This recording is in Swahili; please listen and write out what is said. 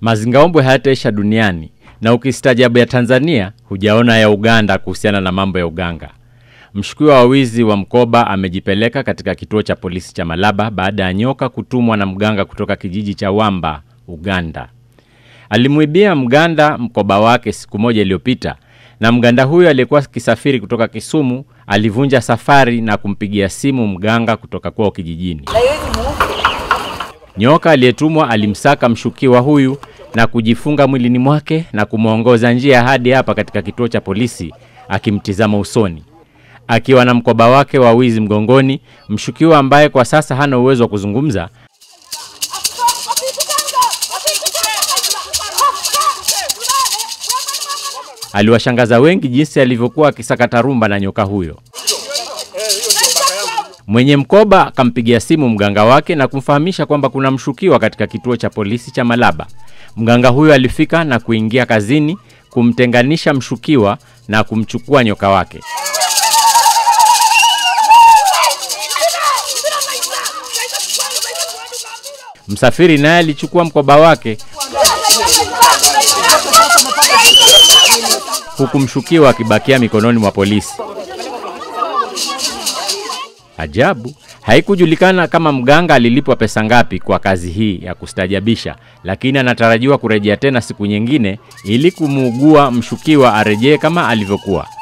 Mazingaombwe hayataisha duniani, na ukistaajabu ya Tanzania hujaona ya Uganda kuhusiana na mambo ya uganga. Mshukiwa wa wizi wa mkoba amejipeleka katika kituo cha polisi cha Malaba baada ya nyoka kutumwa na mganga kutoka kijiji cha Wamba, Uganda. Alimwibia mganda mkoba wake siku moja iliyopita, na mganda huyo aliyekuwa kisafiri kutoka Kisumu alivunja safari na kumpigia simu mganga kutoka kwao kijijini. Nyoka aliyetumwa alimsaka mshukiwa huyu na kujifunga mwilini mwake na kumwongoza njia hadi hapa katika kituo cha polisi akimtizama usoni. Akiwa na mkoba wake wa wizi mgongoni, mshukiwa ambaye kwa sasa hana uwezo wa kuzungumza aliwashangaza wengi jinsi alivyokuwa akisakata rumba na nyoka huyo. Mwenye mkoba akampigia simu mganga wake na kumfahamisha kwamba kuna mshukiwa katika kituo cha polisi cha Malaba. Mganga huyo alifika na kuingia kazini kumtenganisha mshukiwa na kumchukua nyoka wake. Msafiri naye alichukua mkoba wake huku mshukiwa akibakia mikononi mwa polisi. Ajabu, haikujulikana kama mganga alilipwa pesa ngapi kwa kazi hii ya kustajabisha, lakini anatarajiwa kurejea tena siku nyingine ili kumuugua mshukiwa arejee kama alivyokuwa.